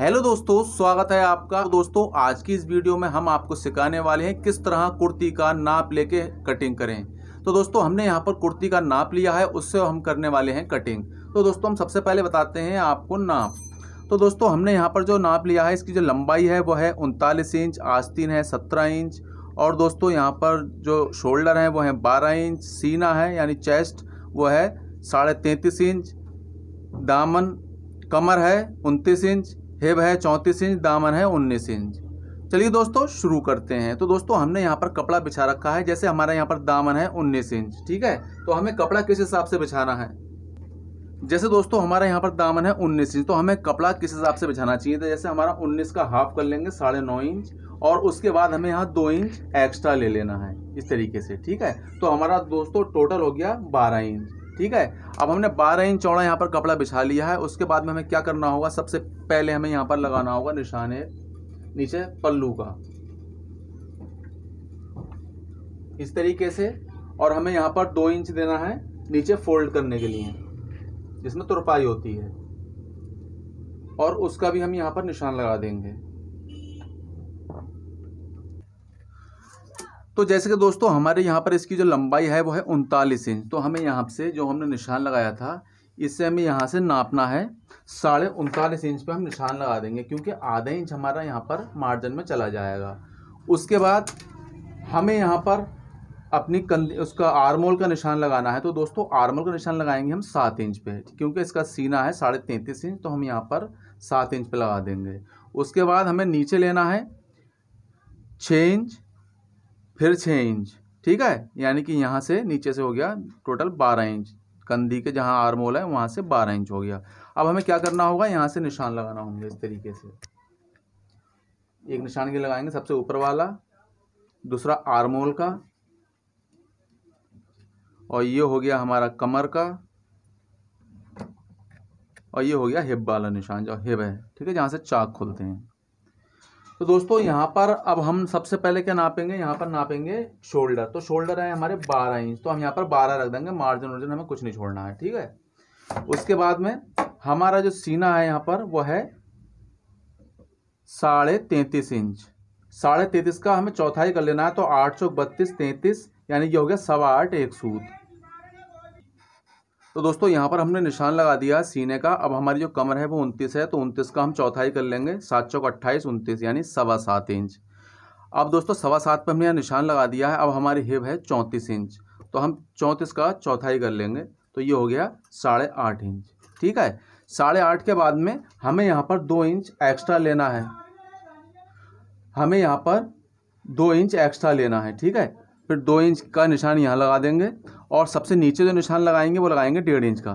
hello दोस्तों स्वागत है आपका दोस्तों आज की इस वीडियो में हम आपको सिखाने वाले हैं किस तरह कुर्ती का नाप लेके कटिंग करें तो दोस्तों हमने यहाँ पर कुर्ती का नाप लिया है उससे हम करने वाले हैं कटिंग तो दोस्तों हम सबसे पहले बताते हैं आपको नाप तो दोस्तों हमने यहाँ पर जो नाप लिया है इसकी जो लंबाई है वो है उनतालीस इंच आस्तीन है सत्रह इंच और दोस्तों यहाँ पर जो शोल्डर है वो है बारह इंच सीना है यानी चेस्ट वो है साढ़े तैंतीस इंच दामन कमर है उनतीस इंच हेब है चौंतीस इंच दामन है उन्नीस इंच चलिए दोस्तों शुरू करते हैं तो दोस्तों हमने यहाँ पर कपड़ा बिछा रखा है जैसे हमारे यहाँ पर दामन है उन्नीस इंच ठीक है तो हमें कपड़ा किस हिसाब से बिछाना है जैसे दोस्तों हमारे यहाँ पर दामन है उन्नीस इंच तो हमें कपड़ा किस हिसाब से बिछाना चाहिए था जैसे हमारा उन्नीस का हाफ कर लेंगे साढ़े नौ इंच और उसके बाद हमें यहाँ दो इंच एक्स्ट्रा ले लेना है इस तरीके से ठीक है तो हमारा दोस्तों टोटल हो गया बारह इंच ठीक है अब हमने 12 इंच चौड़ा यहाँ पर कपड़ा बिछा लिया है उसके बाद में हमें क्या करना होगा सबसे पहले हमें यहाँ पर लगाना होगा निशान नीचे पल्लू का इस तरीके से और हमें यहाँ पर दो इंच देना है नीचे फोल्ड करने के लिए जिसमें तुरपाई होती है और उसका भी हम यहाँ पर निशान लगा देंगे तो जैसे कि दोस्तों हमारे यहाँ पर इसकी जो लंबाई है वो है उनतालीस इंच तो हमें यहाँ से जो हमने निशान लगाया था इससे हमें यहाँ से नापना है साढ़े उनतालीस इंच पर हम निशान लगा देंगे क्योंकि आधा इंच हमारा यहाँ पर मार्जिन में चला जाएगा उसके बाद हमें यहाँ पर अपनी कंध उसका आरमोल का निशान लगाना है तो दोस्तों आरमोल का निशान लगाएंगे हम सात इंच पे क्योंकि इसका सीना है साढ़े तैंतीस इंच तो हम यहाँ पर सात इंच पे लगा देंगे उसके बाद हमें नीचे लेना है छः इंच फिर छः इंच ठीक है यानी कि यहाँ से नीचे से हो गया टोटल बारह इंच कंधी के जहाँ आर्मोल है वहाँ से बारह इंच हो गया अब हमें क्या करना होगा यहाँ से निशान लगाना होंगे इस तरीके से एक निशान के लगाएंगे सबसे ऊपर वाला दूसरा आर्मोल का और ये हो गया हमारा कमर का और ये हो गया हिप वाला निशान जो हिप है ठीक है जहाँ से चाक खुलते हैं तो दोस्तों यहाँ पर अब हम सबसे पहले क्या नापेंगे यहाँ पर नापेंगे शोल्डर तो शोल्डर है हमारे बारह इंच तो हम यहाँ पर बारह रख देंगे मार्जिन वर्जिन हमें कुछ नहीं छोड़ना है ठीक है उसके बाद में हमारा जो सीना है यहाँ पर वह है साढ़े तैंतीस इंच साढ़े तैंतीस का हमें चौथाई कर लेना है तो आठ सौ बत्तीस तैंतीस यानी ये हो गया सवा आठ एक सूद तो दोस्तों यहाँ पर हमने निशान लगा दिया सीने का अब हमारी जो कमर है वो उनतीस है तो उनतीस का हम चौथाई कर लेंगे सात चौक अट्ठाईस उनतीस यानी सवा सात इंच अब दोस्तों सवा सात पर हमने यहाँ निशान लगा दिया है अब हमारी हिप है चौंतीस इंच तो हम चौंतीस का चौथाई कर लेंगे तो ये हो गया साढ़े आठ इंच ठीक है साढ़े आठ के बाद में हमें यहाँ पर दो इंच एक्स्ट्रा लेना है हमें यहाँ पर दो इंच एक्स्ट्रा लेना है ठीक है फिर दो इंच का निशान यहाँ लगा देंगे और सबसे नीचे जो निशान लगाएंगे वो लगाएंगे डेढ़ इंच का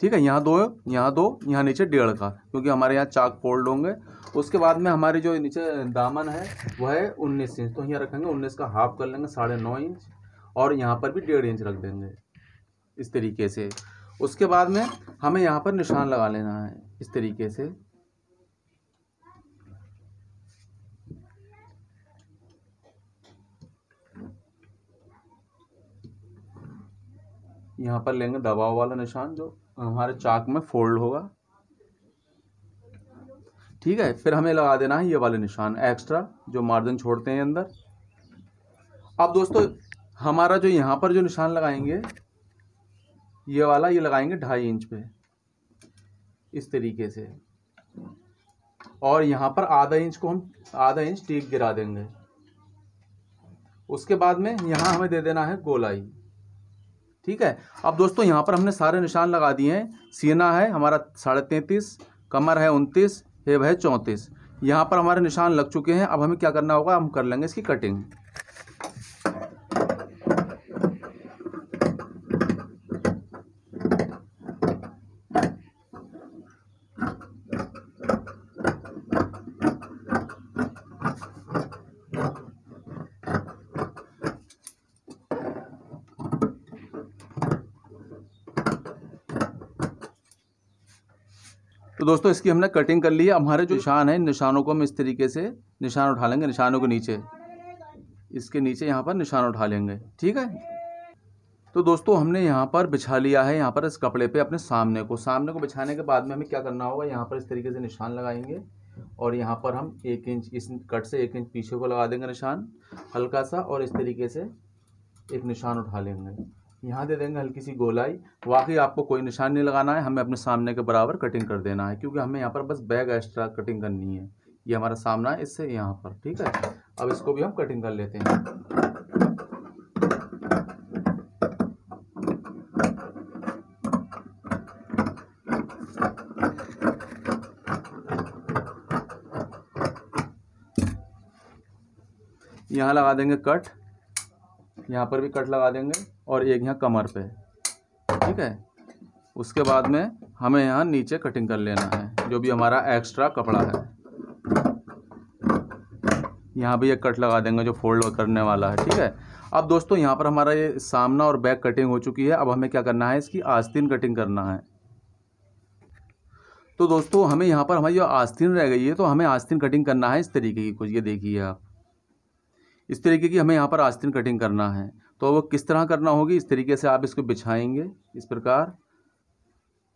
ठीक है यहाँ दो यहाँ दो यहाँ नीचे डेढ़ का क्योंकि हमारे यहाँ चाक फोल्ड होंगे उसके बाद में हमारे जो नीचे दामन है वह है उन्नीस इंच तो यहाँ रखेंगे उन्नीस का हाफ कर लेंगे साढ़े नौ इंच और यहाँ पर भी डेढ़ इंच रख देंगे इस तरीके से उसके बाद में हमें यहाँ पर निशान लगा लेना है इस तरीके से यहाँ पर लेंगे दबाव वाला निशान जो हमारे चाक में फोल्ड होगा ठीक है फिर हमें लगा देना है ये वाले निशान एक्स्ट्रा जो मार्जिन छोड़ते हैं अंदर अब दोस्तों हमारा जो यहाँ पर जो निशान लगाएंगे ये वाला ये लगाएंगे ढाई इंच पे इस तरीके से और यहाँ पर आधा इंच को हम आधा इंच टीप गिरा देंगे उसके बाद में यहाँ हमें दे देना है गोलाई ठीक है अब दोस्तों यहाँ पर हमने सारे निशान लगा दिए हैं सीना है हमारा साढ़े तैंतीस कमर है उनतीस हेब है चौंतीस यहाँ पर हमारे निशान लग चुके हैं अब हमें क्या करना होगा हम कर लेंगे इसकी कटिंग तो दोस्तों इसकी हमने कटिंग कर ली है हमारे जो निशान है निशानों को हम इस तरीके से निशान उठा लेंगे निशानों के नीचे इसके नीचे यहाँ पर निशान उठा लेंगे ठीक है तो दोस्तों हमने यहाँ पर बिछा लिया है यहाँ पर इस कपड़े पे अपने सामने को सामने को बिछाने के बाद में हमें क्या करना होगा यहाँ पर इस तरीके से निशान लगाएंगे और यहाँ पर हम एक इंच इस कट से एक इंच पीछे को लगा देंगे निशान हल्का सा और इस तरीके से एक निशान उठा लेंगे यहाँ दे देंगे हल्की सी गोलाई वाकई आपको कोई निशान नहीं लगाना है हमें अपने सामने के बराबर कटिंग कर देना है क्योंकि हमें यहाँ पर बस बैग एक्स्ट्रा कटिंग करनी है ये हमारा सामना है इससे यहाँ पर ठीक है अब इसको भी हम कटिंग कर लेते हैं यहाँ लगा देंगे कट यहाँ पर भी कट लगा देंगे और एक यहाँ कमर पे ठीक है उसके बाद में हमें यहाँ नीचे कटिंग कर लेना है जो भी हमारा एक्स्ट्रा कपड़ा है यहाँ भी एक कट लगा देंगे जो फोल्ड करने वाला है ठीक है अब दोस्तों यहाँ पर हमारा ये सामना और बैक कटिंग हो चुकी है अब हमें क्या करना है इसकी आस्तीन कटिंग करना है तो दोस्तों हमें यहाँ पर हमारी जो आस्तीन रह गई है तो हमें आस्तीन कटिंग करना है इस तरीके की कुछ ये देखिए आप इस तरीके की हमें यहाँ पर आस्तीन कटिंग करना है तो वो किस तरह करना होगी इस तरीके से आप इसको बिछाएंगे इस प्रकार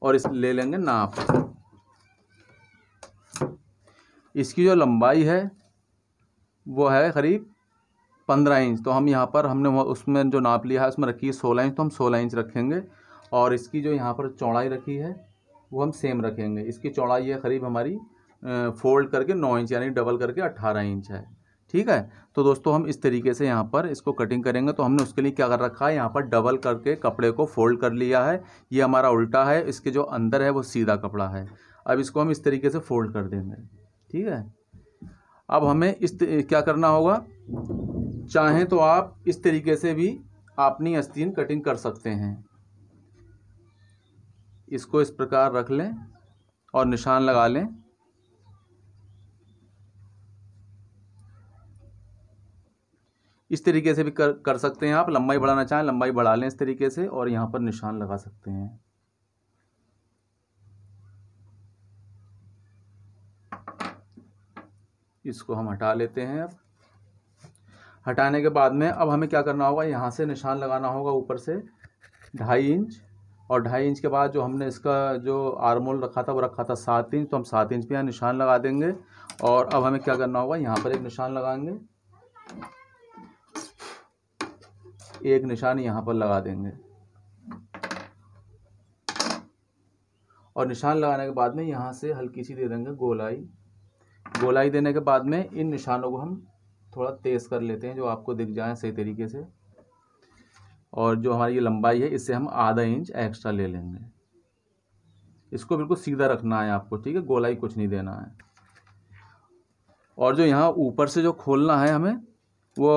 और इस ले लेंगे नाप इसकी जो लंबाई है वो है करीब पंद्रह इंच तो हम यहाँ पर हमने उसमें जो नाप लिया है उसमें रखी है सोलह इंच तो हम सोलह इंच रखेंगे और इसकी जो यहाँ पर चौड़ाई रखी है वो हम सेम रखेंगे इसकी चौड़ाई है करीब हमारी फोल्ड करके नौ इंच यानी डबल करके अट्ठारह इंच है ठीक है तो दोस्तों हम इस तरीके से यहाँ पर इसको कटिंग करेंगे तो हमने उसके लिए क्या कर रखा है यहाँ पर डबल करके कपड़े को फोल्ड कर लिया है ये हमारा उल्टा है इसके जो अंदर है वो सीधा कपड़ा है अब इसको हम इस तरीके से फोल्ड कर देंगे ठीक है अब हमें इस क्या करना होगा चाहें तो आप इस तरीके से भी अपनी अस्तीन कटिंग कर सकते हैं इसको इस प्रकार रख लें और निशान लगा लें इस तरीके से भी कर कर सकते हैं आप लंबाई बढ़ाना चाहें लंबाई बढ़ा लें इस तरीके से और यहाँ पर निशान लगा सकते हैं इसको हम हटा लेते हैं अब हटाने के बाद में अब हमें क्या करना होगा यहाँ से निशान लगाना होगा ऊपर से ढाई इंच और ढाई इंच के बाद जो हमने इसका जो आरमोल रखा था वो रखा था सात इंच तो हम सात इंच पे यहाँ निशान लगा देंगे और अब हमें क्या करना होगा यहाँ पर एक निशान लगाएंगे एक निशान यहाँ पर लगा देंगे और निशान लगाने के बाद में यहाँ से हल्की सी दे देंगे गोलाई गोलाई देने के बाद में इन निशानों को हम थोड़ा तेज़ कर लेते हैं जो आपको दिख जाए सही तरीके से और जो हमारी ये लंबाई है इससे हम आधा इंच एक्स्ट्रा ले लेंगे इसको बिल्कुल सीधा रखना है आपको ठीक है गोलाई कुछ नहीं देना है और जो यहाँ ऊपर से जो खोलना है हमें वो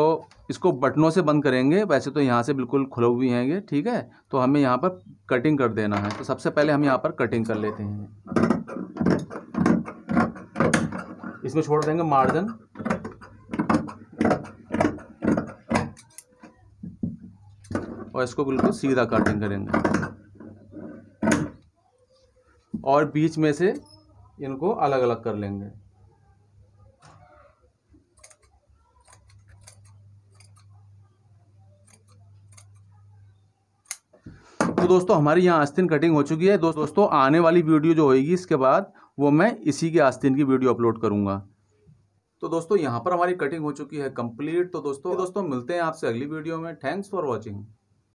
इसको बटनों से बंद करेंगे वैसे तो यहाँ से बिल्कुल खुले हुए हैं ये ठीक है तो हमें यहाँ पर कटिंग कर देना है तो सबसे पहले हम यहाँ पर कटिंग कर लेते हैं इसमें छोड़ देंगे मार्जिन और इसको बिल्कुल सीधा कटिंग करेंगे और बीच में से इनको अलग अलग कर लेंगे तो दोस्तों हमारी यहाँ आस्तीन कटिंग हो चुकी है दोस्तों आने वाली वीडियो जो होगी इसके बाद वो मैं इसी के आस्तीन की वीडियो अपलोड करूँगा तो दोस्तों यहाँ पर हमारी कटिंग हो चुकी है कंप्लीट तो दोस्तों दोस्तों मिलते हैं आपसे अगली वीडियो में थैंक्स फॉर वॉचिंग